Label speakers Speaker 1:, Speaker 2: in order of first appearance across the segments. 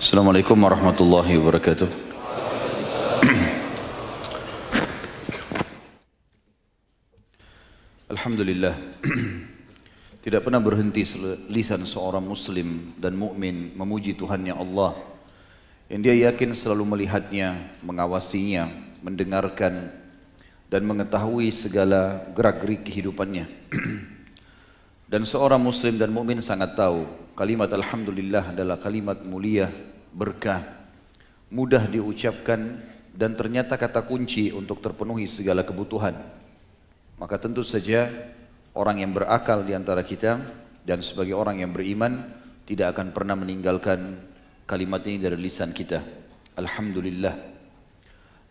Speaker 1: Assalamualaikum warahmatullahi wabarakatuh. Alhamdulillah. Tidak pernah berhenti lisan seorang muslim dan mukmin memuji Tuhannya Allah yang dia yakin selalu melihatnya, mengawasinya, mendengarkan dan mengetahui segala gerak-gerik kehidupannya. Dan seorang muslim dan mukmin sangat tahu kalimat alhamdulillah adalah kalimat mulia, berkah, mudah diucapkan dan ternyata kata kunci untuk terpenuhi segala kebutuhan. Maka tentu saja orang yang berakal di antara kita dan sebagai orang yang beriman tidak akan pernah meninggalkan kalimat ini dari lisan kita. Alhamdulillah.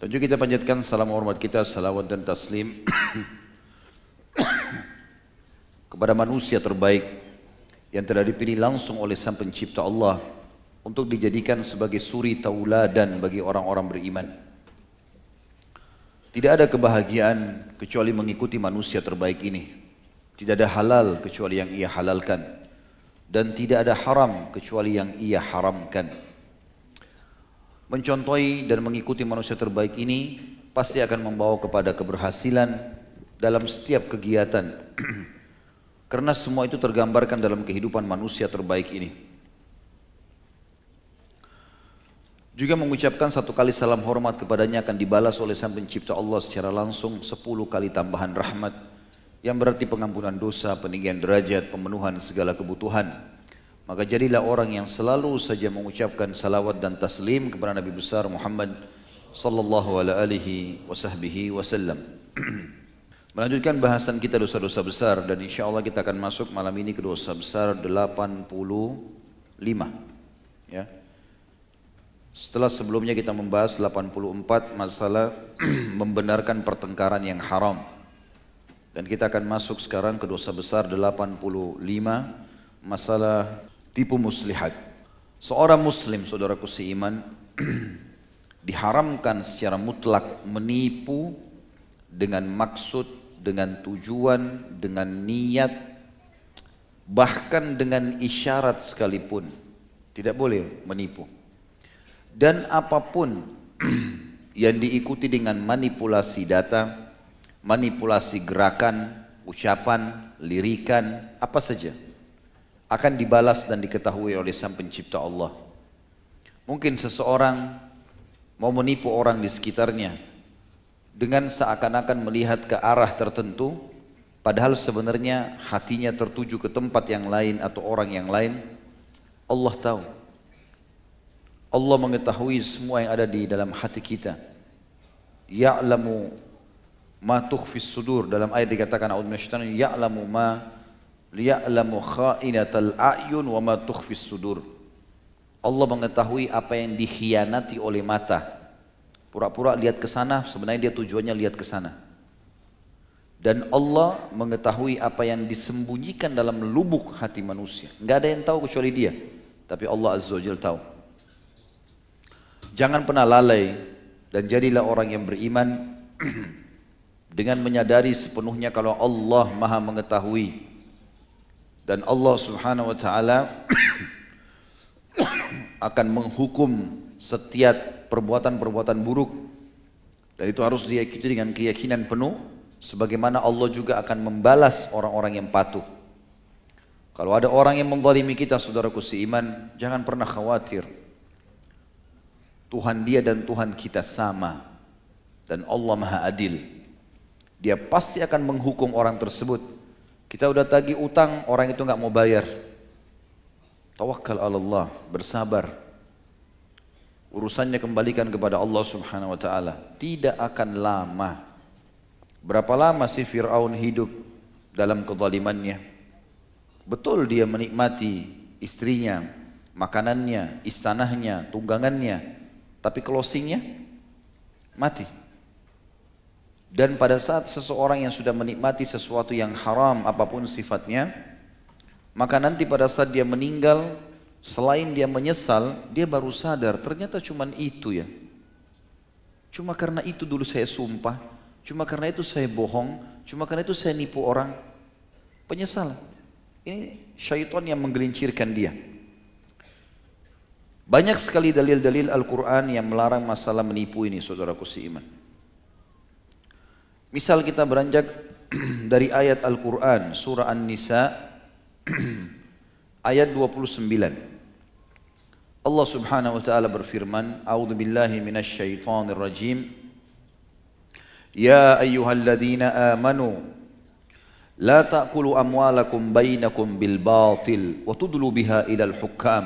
Speaker 1: Dan juga kita panjatkan salam hormat kita, salawat dan taslim kepada manusia terbaik yang telah dipilih langsung oleh Sang Pencipta Allah untuk dijadikan sebagai suri tauladan bagi orang-orang beriman. Tidak ada kebahagiaan kecuali mengikuti manusia terbaik ini. Tidak ada halal kecuali yang ia halalkan dan tidak ada haram kecuali yang ia haramkan. Mencontohi dan mengikuti manusia terbaik ini pasti akan membawa kepada keberhasilan dalam setiap kegiatan Karena semua itu tergambarkan dalam kehidupan manusia terbaik ini. Juga mengucapkan satu kali salam hormat kepadanya akan dibalas oleh sang pencipta Allah secara langsung sepuluh kali tambahan rahmat yang berarti pengampunan dosa, peninggian derajat, pemenuhan segala kebutuhan. Maka jadilah orang yang selalu saja mengucapkan salawat dan taslim kepada Nabi besar Muhammad sallallahu alaihi wasallam. Melanjutkan bahasan kita dosa-dosa besar dan insya Allah kita akan masuk malam ini ke dosa besar 85 ya. Setelah sebelumnya kita membahas 84 masalah membenarkan pertengkaran yang haram dan kita akan masuk sekarang ke dosa besar 85 masalah tipu muslihat. Seorang muslim saudaraku seiman diharamkan secara mutlak menipu dengan maksud dengan tujuan, dengan niat, bahkan dengan isyarat sekalipun. Tidak boleh menipu. Dan apapun yang diikuti dengan manipulasi data, manipulasi gerakan, ucapan, lirikan, apa saja akan dibalas dan diketahui oleh Sang Pencipta Allah. Mungkin seseorang mau menipu orang di sekitarnya dengan seakan-akan melihat ke arah tertentu padahal sebenarnya hatinya tertuju ke tempat yang lain atau orang yang lain Allah tahu Allah mengetahui semua yang ada di dalam hati kita ya'lamu ma tukhfis sudur dalam ayat dikatakan a'udzu minasyaitonir ya'lamu ma liya'lamu kha'inatal a'yun wa ma tukhfis sudur Allah mengetahui apa yang dikhianati oleh mata pura-pura lihat ke sana, sebenarnya dia tujuannya lihat ke sana. Dan Allah mengetahui apa yang disembunyikan dalam lubuk hati manusia. Enggak ada yang tahu kecuali dia. Tapi Allah Azza wa tahu. Jangan pernah lalai dan jadilah orang yang beriman dengan menyadari sepenuhnya kalau Allah maha mengetahui. Dan Allah subhanahu wa ta'ala akan menghukum setiap perbuatan-perbuatan buruk dan itu harus diikuti dengan keyakinan penuh sebagaimana Allah juga akan membalas orang-orang yang patuh. Kalau ada orang yang menzalimi kita saudaraku si iman jangan pernah khawatir. Tuhan dia dan Tuhan kita sama dan Allah Maha Adil. Dia pasti akan menghukum orang tersebut. Kita udah tagih utang, orang itu nggak mau bayar. Tawakal Allah, bersabar, urusannya kembalikan kepada Allah Subhanahu wa taala. Tidak akan lama. Berapa lama si Firaun hidup dalam kezalimannya? Betul dia menikmati istrinya, makanannya, istanahnya, tunggangannya, tapi closingnya mati. Dan pada saat seseorang yang sudah menikmati sesuatu yang haram apapun sifatnya, maka nanti pada saat dia meninggal Selain dia menyesal, dia baru sadar ternyata cuma itu ya. Cuma karena itu dulu saya sumpah, cuma karena itu saya bohong, cuma karena itu saya nipu orang. Penyesalan. Ini syaitan yang menggelincirkan dia. Banyak sekali dalil-dalil Al-Quran yang melarang masalah menipu ini saudaraku iman Misal kita beranjak dari ayat Al-Quran surah An-Nisa ayat 29. Allah Subhanahu wa taala berfirman, "A'udzu billahi minasy syaithanir rajim." Ya ayyuhalladzina amanu لا تأكلوا أموالكم بينكم بالباطل وتدلوا بها إلى الحكام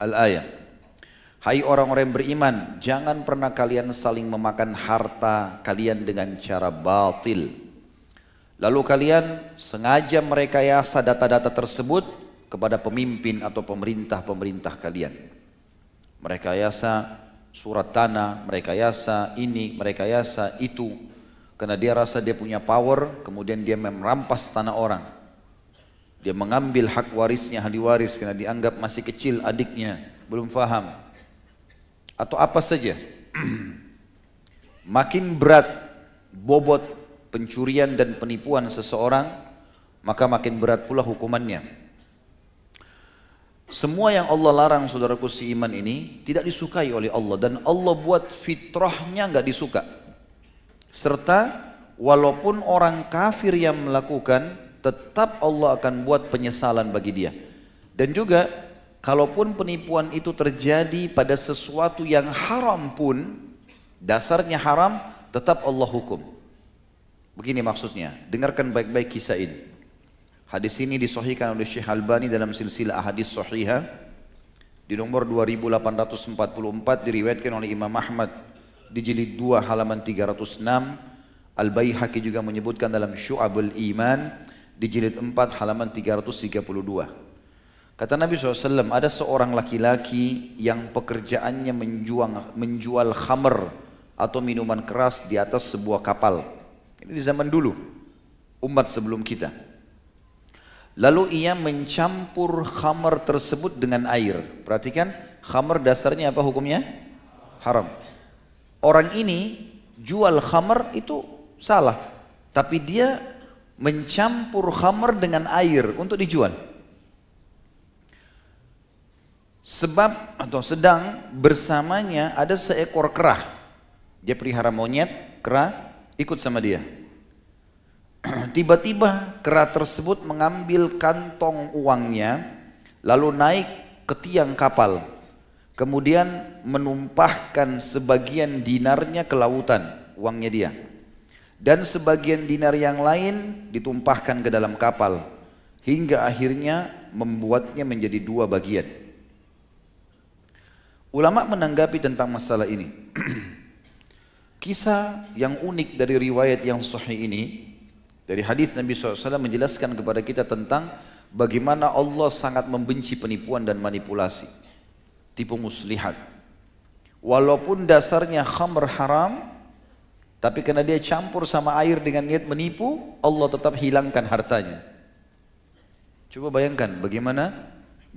Speaker 1: الآية Hai orang-orang yang beriman, jangan pernah kalian saling memakan harta kalian dengan cara batil. Lalu kalian sengaja merekayasa data-data tersebut kepada pemimpin atau pemerintah-pemerintah kalian. mereka yasa surat tanah, mereka yasa ini, mereka yasa itu. Karena dia rasa dia punya power, kemudian dia merampas tanah orang. Dia mengambil hak warisnya, ahli waris, karena dianggap masih kecil adiknya, belum faham. Atau apa saja. Makin berat bobot pencurian dan penipuan seseorang, maka makin berat pula hukumannya. Semua yang Allah larang saudaraku si iman ini tidak disukai oleh Allah dan Allah buat fitrahnya nggak disuka. Serta walaupun orang kafir yang melakukan tetap Allah akan buat penyesalan bagi dia. Dan juga kalaupun penipuan itu terjadi pada sesuatu yang haram pun dasarnya haram tetap Allah hukum. Begini maksudnya, dengarkan baik-baik kisah ini. Hadis ini disohikan oleh Syekh Albani dalam silsilah hadis sohiha di nomor 2844 diriwayatkan oleh Imam Ahmad di jilid 2 halaman 306 Al Baihaqi juga menyebutkan dalam Syu'abul Iman di jilid 4 halaman 332 Kata Nabi SAW ada seorang laki-laki yang pekerjaannya menjual, menjual khamr atau minuman keras di atas sebuah kapal ini di zaman dulu umat sebelum kita Lalu ia mencampur khamar tersebut dengan air. Perhatikan, khamar dasarnya apa hukumnya? Haram. Orang ini jual khamar itu salah. Tapi dia mencampur khamar dengan air untuk dijual. Sebab atau sedang bersamanya ada seekor kerah. Dia pelihara monyet, kerah ikut sama dia. Tiba-tiba kera tersebut mengambil kantong uangnya lalu naik ke tiang kapal. Kemudian menumpahkan sebagian dinarnya ke lautan, uangnya dia. Dan sebagian dinar yang lain ditumpahkan ke dalam kapal hingga akhirnya membuatnya menjadi dua bagian. Ulama menanggapi tentang masalah ini. Kisah yang unik dari riwayat yang sahih ini dari hadis Nabi SAW menjelaskan kepada kita tentang bagaimana Allah sangat membenci penipuan dan manipulasi. Tipu muslihat. Walaupun dasarnya khamr haram, tapi karena dia campur sama air dengan niat menipu, Allah tetap hilangkan hartanya. Coba bayangkan bagaimana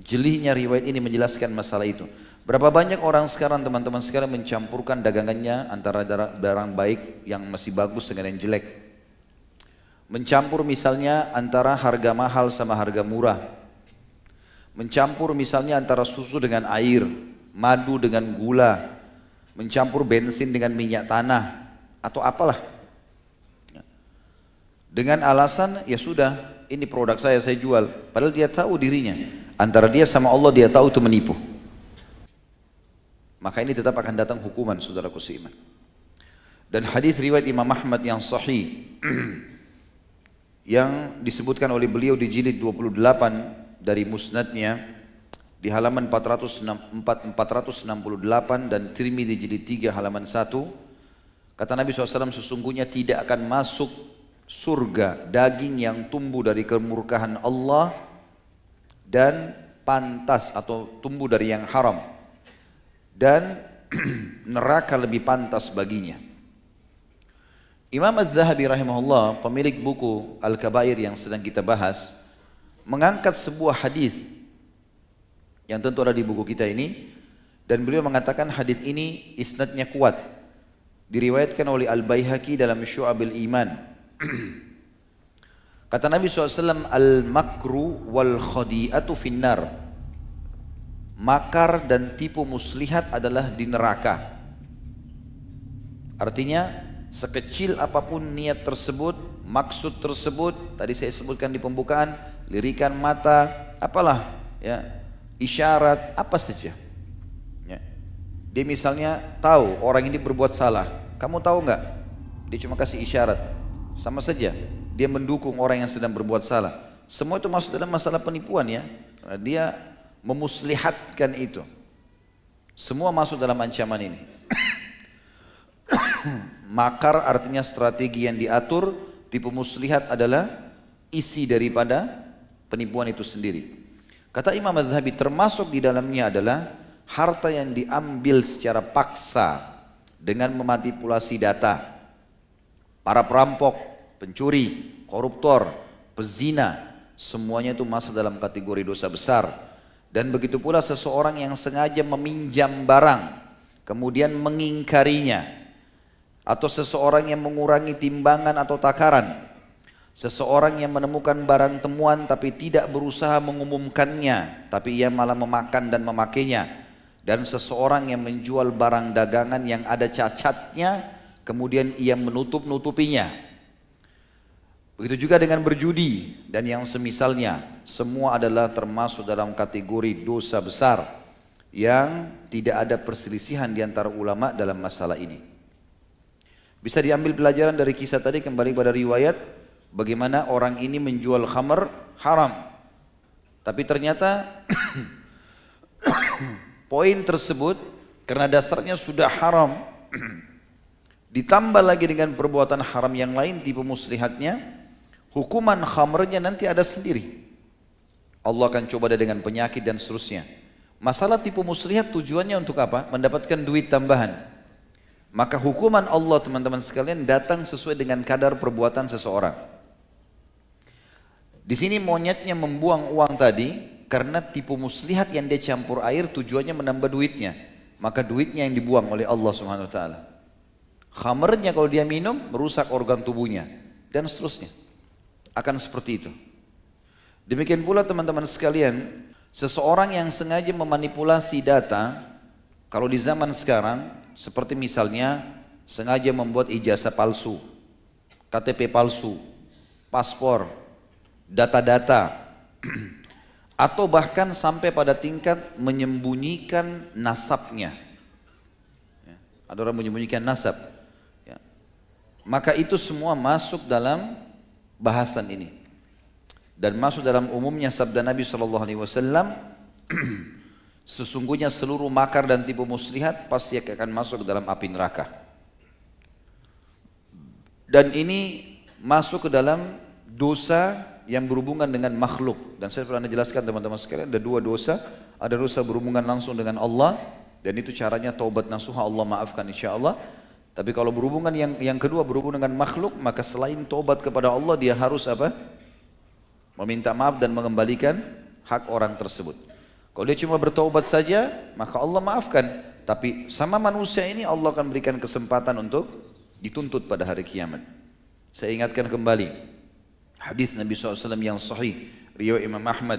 Speaker 1: jelihnya riwayat ini menjelaskan masalah itu. Berapa banyak orang sekarang teman-teman sekarang mencampurkan dagangannya antara barang baik yang masih bagus dengan yang jelek. Mencampur misalnya antara harga mahal sama harga murah. Mencampur misalnya antara susu dengan air, madu dengan gula, mencampur bensin dengan minyak tanah atau apalah. Dengan alasan ya sudah, ini produk saya saya jual. Padahal dia tahu dirinya. Antara dia sama Allah dia tahu itu menipu. Maka ini tetap akan datang hukuman saudara kusiman. Dan hadis riwayat Imam Ahmad yang sahih yang disebutkan oleh beliau di jilid 28 dari musnadnya di halaman 468 dan Tirmidzi jilid 3 halaman 1 kata Nabi SAW sesungguhnya tidak akan masuk surga daging yang tumbuh dari kemurkahan Allah dan pantas atau tumbuh dari yang haram dan neraka lebih pantas baginya Imam Az-Zahabi rahimahullah, pemilik buku Al-Kabair yang sedang kita bahas, mengangkat sebuah hadis yang tentu ada di buku kita ini dan beliau mengatakan hadis ini isnadnya kuat. Diriwayatkan oleh Al-Baihaqi dalam Syu'abil Iman. Kata Nabi SAW, Al-makru wal khadi'atu finnar. Makar dan tipu muslihat adalah di neraka. Artinya sekecil apapun niat tersebut, maksud tersebut, tadi saya sebutkan di pembukaan, lirikan mata, apalah ya, isyarat apa saja. Ya. Dia misalnya tahu orang ini berbuat salah, kamu tahu nggak? Dia cuma kasih isyarat, sama saja. Dia mendukung orang yang sedang berbuat salah. Semua itu masuk dalam masalah penipuan ya. Dia memuslihatkan itu. Semua masuk dalam ancaman ini. Makar artinya strategi yang diatur, tipu muslihat adalah isi daripada penipuan itu sendiri. Kata Imam Mazhabi termasuk di dalamnya adalah harta yang diambil secara paksa dengan memanipulasi data. Para perampok, pencuri, koruptor, pezina, semuanya itu masuk dalam kategori dosa besar. Dan begitu pula seseorang yang sengaja meminjam barang, kemudian mengingkarinya, atau seseorang yang mengurangi timbangan atau takaran, seseorang yang menemukan barang temuan tapi tidak berusaha mengumumkannya, tapi ia malah memakan dan memakainya, dan seseorang yang menjual barang dagangan yang ada cacatnya, kemudian ia menutup-nutupinya. Begitu juga dengan berjudi dan yang semisalnya, semua adalah termasuk dalam kategori dosa besar yang tidak ada perselisihan di antara ulama dalam masalah ini. Bisa diambil pelajaran dari kisah tadi kembali pada riwayat bagaimana orang ini menjual khamar haram. Tapi ternyata poin tersebut karena dasarnya sudah haram ditambah lagi dengan perbuatan haram yang lain tipe muslihatnya hukuman hamrnya nanti ada sendiri Allah akan coba dengan penyakit dan seterusnya masalah tipu muslihat tujuannya untuk apa? mendapatkan duit tambahan maka hukuman Allah teman-teman sekalian datang sesuai dengan kadar perbuatan seseorang. Di sini monyetnya membuang uang tadi karena tipu muslihat yang dia campur air tujuannya menambah duitnya. Maka duitnya yang dibuang oleh Allah Subhanahu wa taala. Khamernya kalau dia minum merusak organ tubuhnya dan seterusnya. Akan seperti itu. Demikian pula teman-teman sekalian, seseorang yang sengaja memanipulasi data, kalau di zaman sekarang seperti misalnya sengaja membuat ijazah palsu, KTP palsu, paspor, data-data, atau bahkan sampai pada tingkat menyembunyikan nasabnya. Ya, ada orang menyembunyikan nasab. Ya. Maka itu semua masuk dalam bahasan ini. Dan masuk dalam umumnya sabda Nabi saw Sesungguhnya seluruh makar dan tipu muslihat pasti akan masuk ke dalam api neraka. Dan ini masuk ke dalam dosa yang berhubungan dengan makhluk. Dan saya pernah jelaskan teman-teman sekalian ada dua dosa. Ada dosa berhubungan langsung dengan Allah dan itu caranya taubat nasuha Allah maafkan insya Allah. Tapi kalau berhubungan yang yang kedua berhubungan dengan makhluk maka selain taubat kepada Allah dia harus apa? Meminta maaf dan mengembalikan hak orang tersebut. Kalau dia cuma bertobat saja, maka Allah maafkan. Tapi sama manusia ini Allah akan berikan kesempatan untuk dituntut pada hari kiamat. Saya ingatkan kembali hadis Nabi SAW yang sahih riwayat Imam Ahmad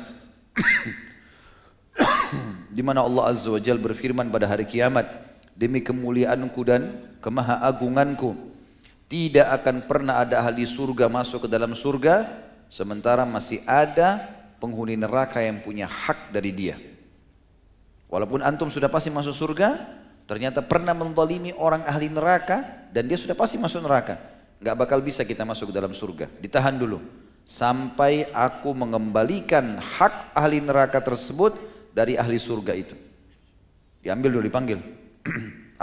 Speaker 1: di mana Allah Azza wa Jalla berfirman pada hari kiamat demi kemuliaanku dan kemahaagunganku tidak akan pernah ada ahli surga masuk ke dalam surga sementara masih ada penghuni neraka yang punya hak dari dia Walaupun antum sudah pasti masuk surga, ternyata pernah mentolimi orang ahli neraka dan dia sudah pasti masuk neraka. Gak bakal bisa kita masuk ke dalam surga. Ditahan dulu. Sampai aku mengembalikan hak ahli neraka tersebut dari ahli surga itu. Diambil dulu, dipanggil.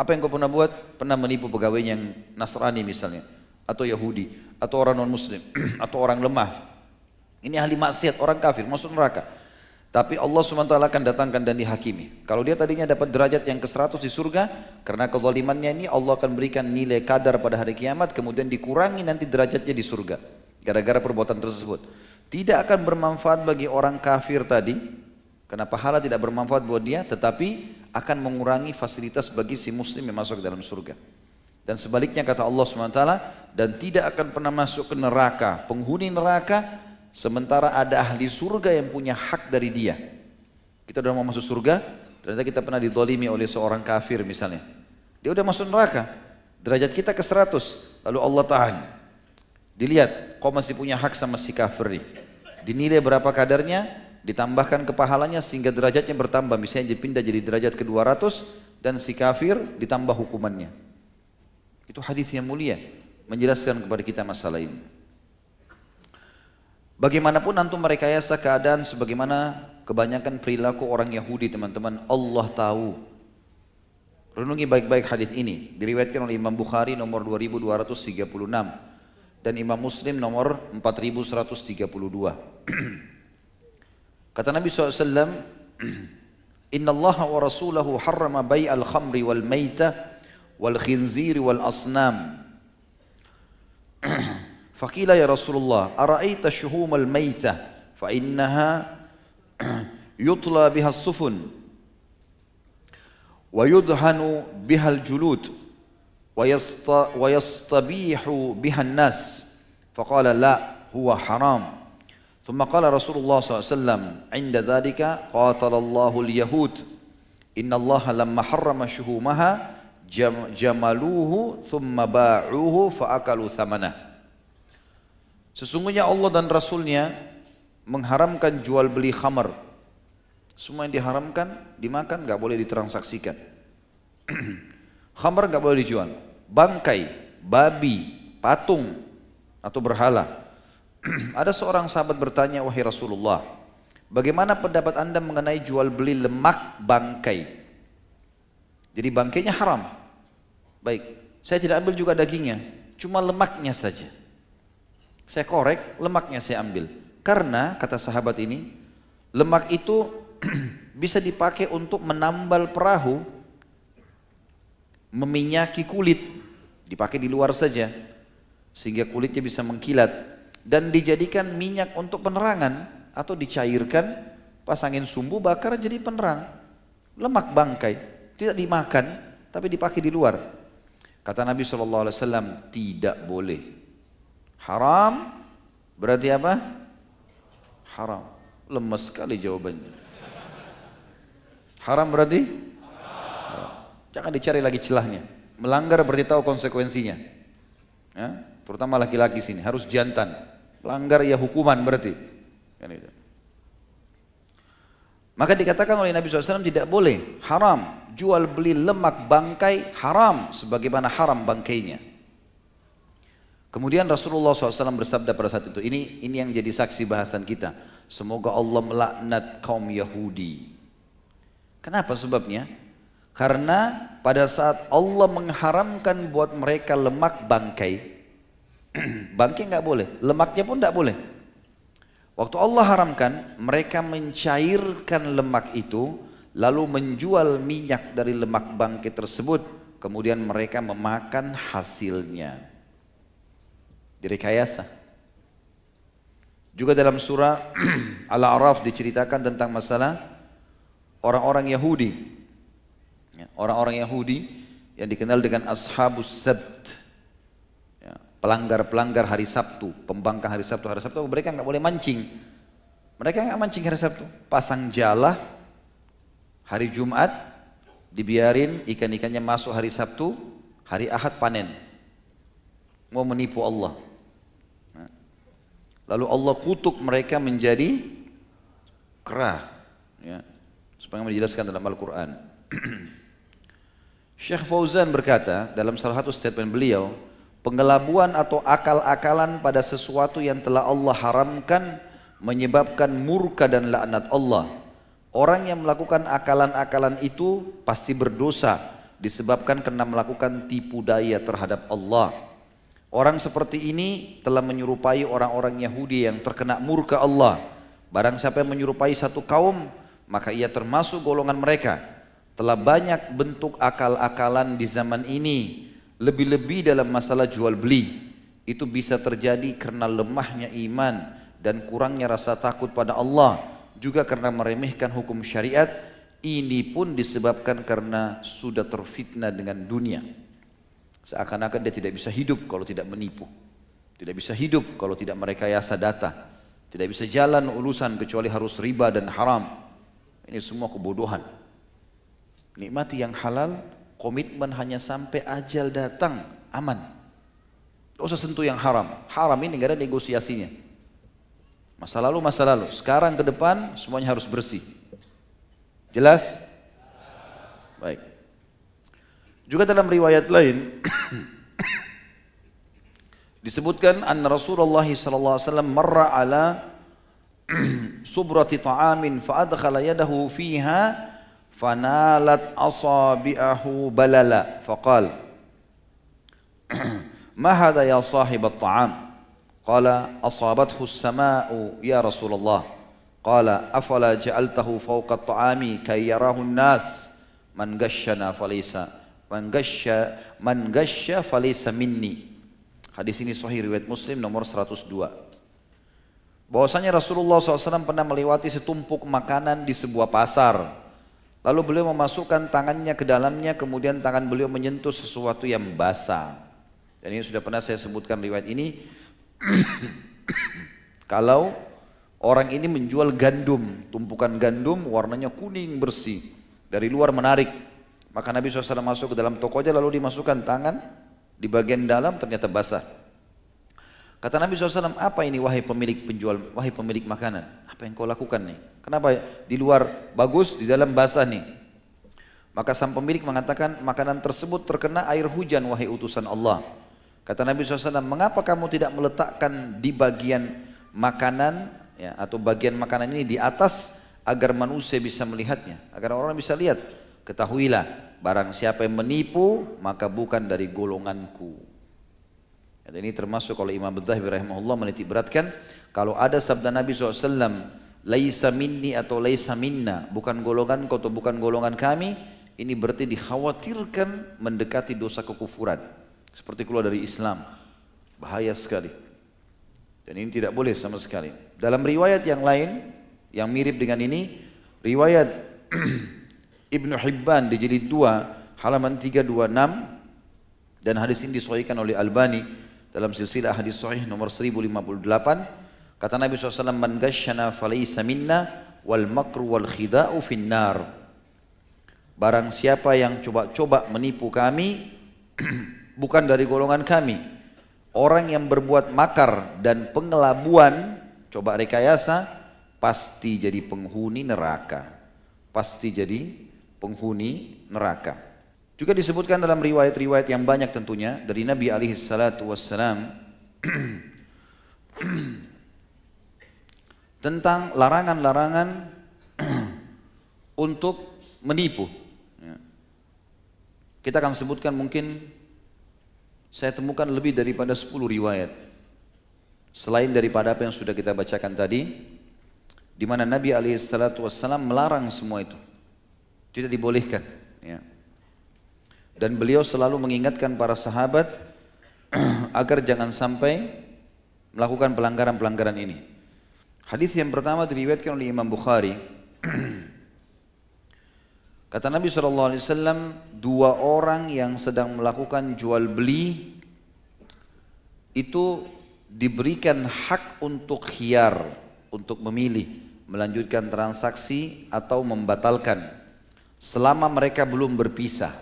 Speaker 1: Apa yang kau pernah buat? Pernah menipu pegawainya yang Nasrani misalnya. Atau Yahudi. Atau orang non muslim. atau orang lemah. Ini ahli maksiat, orang kafir, masuk neraka tapi Allah SWT akan datangkan dan dihakimi. Kalau dia tadinya dapat derajat yang ke-100 di surga, karena kezalimannya ini Allah akan berikan nilai kadar pada hari kiamat, kemudian dikurangi nanti derajatnya di surga. Gara-gara perbuatan tersebut. Tidak akan bermanfaat bagi orang kafir tadi, karena pahala tidak bermanfaat buat dia, tetapi akan mengurangi fasilitas bagi si muslim yang masuk ke dalam surga. Dan sebaliknya kata Allah SWT, dan tidak akan pernah masuk ke neraka, penghuni neraka sementara ada ahli surga yang punya hak dari dia. Kita udah mau masuk surga, ternyata kita pernah didolimi oleh seorang kafir misalnya. Dia udah masuk neraka, derajat kita ke seratus, lalu Allah tahan. Dilihat, kau masih punya hak sama si kafir nih. Dinilai berapa kadarnya, ditambahkan ke pahalanya sehingga derajatnya bertambah. Misalnya dipindah jadi derajat ke dua ratus dan si kafir ditambah hukumannya. Itu hadis yang mulia menjelaskan kepada kita masalah ini. Bagaimanapun nanti merekayasa keadaan sebagaimana kebanyakan perilaku orang Yahudi teman-teman, Allah tahu. Renungi baik-baik hadis ini, diriwayatkan oleh Imam Bukhari nomor 2236 dan Imam Muslim nomor 4132. Kata Nabi SAW, Inna Allah wa Rasulahu harrama al khamri wal maita wal khinziri wal asnam. فقيل يا رسول الله أرأيت الشهوم الميتة فإنها يطلى بها السفن ويدهن بها الجلود ويست ويستبيح بها الناس فقال لا هو حرام ثم قال رسول الله صلى الله عليه وسلم عند ذلك قاتل الله اليهود إن الله لما حرم شهومها جملوه ثم باعوه فأكلوا ثمنه Sesungguhnya Allah dan Rasulnya mengharamkan jual beli khamar. Semua yang diharamkan, dimakan, nggak boleh ditransaksikan. khamar nggak boleh dijual. Bangkai, babi, patung, atau berhala. Ada seorang sahabat bertanya, wahai Rasulullah, bagaimana pendapat anda mengenai jual beli lemak bangkai? Jadi bangkainya haram. Baik, saya tidak ambil juga dagingnya, cuma lemaknya saja. Saya korek, lemaknya saya ambil. Karena kata sahabat ini, lemak itu bisa dipakai untuk menambal perahu, meminyaki kulit, dipakai di luar saja sehingga kulitnya bisa mengkilat dan dijadikan minyak untuk penerangan atau dicairkan pasangin sumbu bakar jadi penerang. Lemak bangkai tidak dimakan tapi dipakai di luar. Kata Nabi SAW tidak boleh Haram berarti apa? Haram. Lemes sekali jawabannya. Haram berarti? Haram. Jangan dicari lagi celahnya. Melanggar berarti tahu konsekuensinya. Ya? Terutama laki-laki sini harus jantan. Langgar ya hukuman berarti. Kan itu. Maka dikatakan oleh Nabi SAW tidak boleh, haram. Jual beli lemak bangkai haram sebagaimana haram bangkainya. Kemudian Rasulullah SAW bersabda pada saat itu, ini ini yang jadi saksi bahasan kita. Semoga Allah melaknat kaum Yahudi. Kenapa sebabnya? Karena pada saat Allah mengharamkan buat mereka lemak bangkai, bangkai nggak boleh, lemaknya pun nggak boleh. Waktu Allah haramkan, mereka mencairkan lemak itu, lalu menjual minyak dari lemak bangkai tersebut, kemudian mereka memakan hasilnya direkayasa. Juga dalam surah Al-A'raf diceritakan tentang masalah orang-orang Yahudi. Ya, orang-orang Yahudi yang dikenal dengan Ashabus Sabt. Ya, pelanggar-pelanggar hari Sabtu, pembangkang hari Sabtu. Hari Sabtu mereka nggak boleh mancing. Mereka nggak mancing hari Sabtu. Pasang jala hari Jumat dibiarin ikan-ikannya masuk hari Sabtu, hari Ahad panen. Mau menipu Allah. Lalu Allah kutuk mereka menjadi kerah. Ya. Supaya menjelaskan dalam Al-Quran. Syekh Fauzan berkata dalam salah satu statement beliau, pengelabuan atau akal-akalan pada sesuatu yang telah Allah haramkan menyebabkan murka dan laknat Allah. Orang yang melakukan akalan-akalan itu pasti berdosa disebabkan karena melakukan tipu daya terhadap Allah. Orang seperti ini telah menyerupai orang-orang Yahudi yang terkena murka Allah. Barang siapa yang menyerupai satu kaum, maka ia termasuk golongan mereka. Telah banyak bentuk akal-akalan di zaman ini, lebih-lebih dalam masalah jual beli. Itu bisa terjadi karena lemahnya iman dan kurangnya rasa takut pada Allah, juga karena meremehkan hukum syariat. Ini pun disebabkan karena sudah terfitnah dengan dunia. Seakan-akan dia tidak bisa hidup kalau tidak menipu. Tidak bisa hidup kalau tidak merekayasa data. Tidak bisa jalan urusan kecuali harus riba dan haram. Ini semua kebodohan. Nikmati yang halal, komitmen hanya sampai ajal datang, aman. Tidak usah sentuh yang haram. Haram ini tidak ada negosiasinya. Masa lalu, masa lalu. Sekarang ke depan semuanya harus bersih. Jelas? Baik. Juga dalam riwayat lain disebutkan an Rasulullah sallallahu alaihi wasallam marra ala subrati ta'amin fa adkhala yadahu fiha fanalat asabi'ahu balala faqal ma hadha ya sahib at-ta'am qala asabathu as-sama'u ya Rasulullah qala afala ja'altahu fawqa at-ta'ami kay yarahu an-nas man gashshana falaysa Man gasya man gasya falaysa minni. Hadis ini sahih riwayat Muslim nomor 102. Bahwasanya Rasulullah SAW pernah melewati setumpuk makanan di sebuah pasar. Lalu beliau memasukkan tangannya ke dalamnya, kemudian tangan beliau menyentuh sesuatu yang basah. Dan ini sudah pernah saya sebutkan riwayat ini. Kalau orang ini menjual gandum, tumpukan gandum warnanya kuning bersih, dari luar menarik, maka Nabi SAW masuk ke dalam aja lalu dimasukkan tangan di bagian dalam ternyata basah. Kata Nabi SAW, apa ini wahai pemilik penjual, wahai pemilik makanan? Apa yang kau lakukan nih? Kenapa di luar bagus, di dalam basah nih? Maka sang pemilik mengatakan, makanan tersebut terkena air hujan wahai utusan Allah. Kata Nabi SAW, mengapa kamu tidak meletakkan di bagian makanan ya, atau bagian makanan ini di atas agar manusia bisa melihatnya, agar orang bisa lihat. Ketahuilah, barang siapa yang menipu, maka bukan dari golonganku. Dan ini termasuk kalau Imam Bentahbi rahimahullah menitik beratkan, kalau ada sabda Nabi SAW, laisa minni atau laisa minna, bukan golongan kau atau bukan golongan kami, ini berarti dikhawatirkan mendekati dosa kekufuran. Seperti keluar dari Islam. Bahaya sekali. Dan ini tidak boleh sama sekali. Dalam riwayat yang lain, yang mirip dengan ini, riwayat Ibnu Hibban di jilid 2 halaman 326 dan hadis ini disahihkan oleh Albani dalam silsilah hadis sahih nomor 1058 kata Nabi SAW man gashana falaysa minna wal makru wal khida'u finnar barang siapa yang coba-coba menipu kami bukan dari golongan kami orang yang berbuat makar dan pengelabuan coba rekayasa pasti jadi penghuni neraka pasti jadi penghuni neraka. Juga disebutkan dalam riwayat-riwayat yang banyak tentunya dari Nabi alaihi salatu wassalam tentang larangan-larangan untuk menipu. Ya. Kita akan sebutkan mungkin saya temukan lebih daripada 10 riwayat. Selain daripada apa yang sudah kita bacakan tadi, di mana Nabi alaihi salatu wassalam melarang semua itu. Tidak dibolehkan. Ya. Dan beliau selalu mengingatkan para sahabat agar jangan sampai melakukan pelanggaran-pelanggaran ini. Hadis yang pertama diriwayatkan oleh Imam Bukhari. Kata Nabi SAW, dua orang yang sedang melakukan jual beli itu diberikan hak untuk khiyar, untuk memilih, melanjutkan transaksi atau membatalkan selama mereka belum berpisah.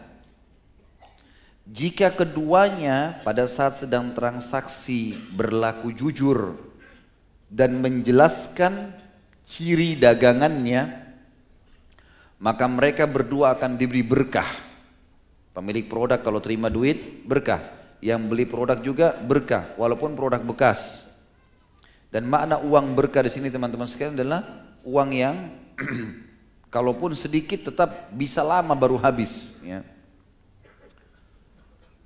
Speaker 1: Jika keduanya pada saat sedang transaksi berlaku jujur dan menjelaskan ciri dagangannya, maka mereka berdua akan diberi berkah. Pemilik produk kalau terima duit berkah, yang beli produk juga berkah walaupun produk bekas. Dan makna uang berkah di sini teman-teman sekalian adalah uang yang kalaupun sedikit tetap bisa lama baru habis ya.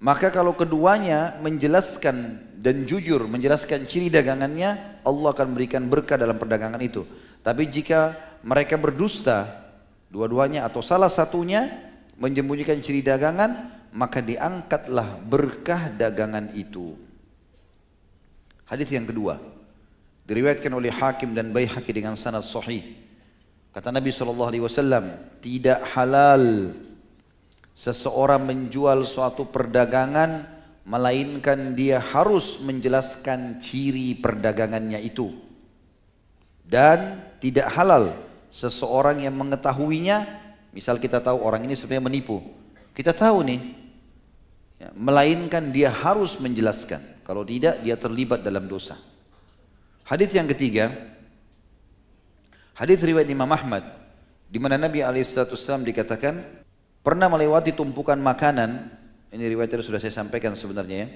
Speaker 1: Maka kalau keduanya menjelaskan dan jujur menjelaskan ciri dagangannya, Allah akan berikan berkah dalam perdagangan itu. Tapi jika mereka berdusta, dua-duanya atau salah satunya menyembunyikan ciri dagangan, maka diangkatlah berkah dagangan itu. Hadis yang kedua diriwayatkan oleh Hakim dan Baihaqi dengan sanad sahih Kata Nabi Shallallahu Alaihi Wasallam, tidak halal seseorang menjual suatu perdagangan melainkan dia harus menjelaskan ciri perdagangannya itu. Dan tidak halal seseorang yang mengetahuinya, misal kita tahu orang ini sebenarnya menipu, kita tahu nih, ya, melainkan dia harus menjelaskan. Kalau tidak dia terlibat dalam dosa. Hadis yang ketiga, Hadis riwayat Imam Ahmad di mana Nabi Alaihissalam dikatakan pernah melewati tumpukan makanan. Ini riwayat itu sudah saya sampaikan sebenarnya ya.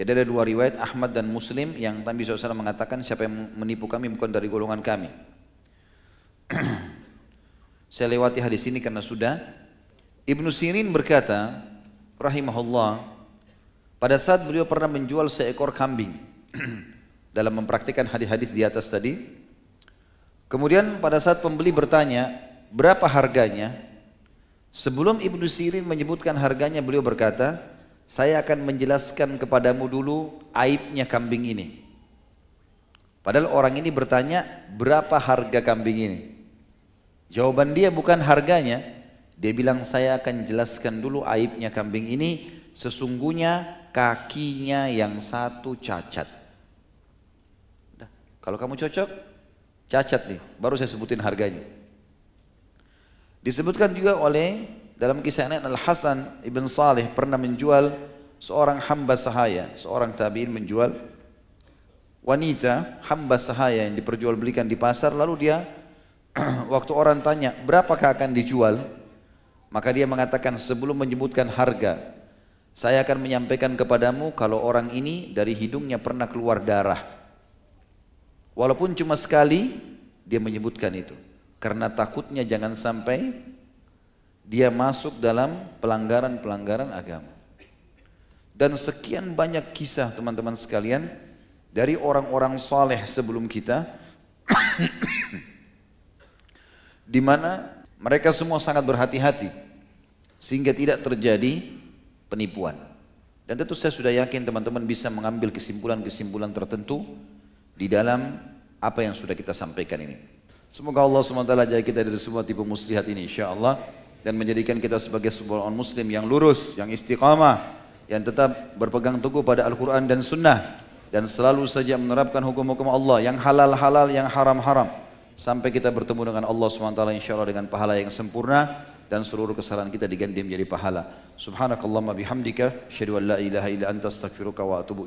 Speaker 1: Jadi ada dua riwayat Ahmad dan Muslim yang Nabi SAW mengatakan siapa yang menipu kami bukan dari golongan kami. saya lewati hadis ini karena sudah. Ibnu Sirin berkata, rahimahullah, pada saat beliau pernah menjual seekor kambing dalam mempraktikkan hadis-hadis di atas tadi, Kemudian pada saat pembeli bertanya, berapa harganya? Sebelum Ibnu Sirin menyebutkan harganya, beliau berkata, saya akan menjelaskan kepadamu dulu aibnya kambing ini. Padahal orang ini bertanya, berapa harga kambing ini? Jawaban dia bukan harganya. Dia bilang, saya akan jelaskan dulu aibnya kambing ini. Sesungguhnya kakinya yang satu cacat. Kalau kamu cocok, Cacat nih, baru saya sebutin harganya. Disebutkan juga oleh dalam kisah Anak Al-Hasan Ibn Salih pernah menjual seorang hamba sahaya, seorang tabi'in menjual wanita hamba sahaya yang diperjualbelikan di pasar lalu dia waktu orang tanya berapakah akan dijual maka dia mengatakan sebelum menyebutkan harga saya akan menyampaikan kepadamu kalau orang ini dari hidungnya pernah keluar darah Walaupun cuma sekali dia menyebutkan itu. Karena takutnya jangan sampai dia masuk dalam pelanggaran-pelanggaran agama. Dan sekian banyak kisah teman-teman sekalian dari orang-orang soleh sebelum kita di mana mereka semua sangat berhati-hati sehingga tidak terjadi penipuan. Dan tentu saya sudah yakin teman-teman bisa mengambil kesimpulan-kesimpulan tertentu di dalam apa yang sudah kita sampaikan ini. Semoga Allah SWT jaga kita dari semua tipe muslihat ini insya Allah dan menjadikan kita sebagai seorang muslim yang lurus, yang istiqamah, yang tetap berpegang teguh pada Al-Quran dan Sunnah dan selalu saja menerapkan hukum-hukum Allah yang halal-halal, yang haram-haram sampai kita bertemu dengan Allah SWT insya Allah dengan pahala yang sempurna dan seluruh kesalahan kita diganti menjadi pahala. Subhanakallahumma bihamdika, syadu an la ilaha illa anta astaghfiruka wa atubu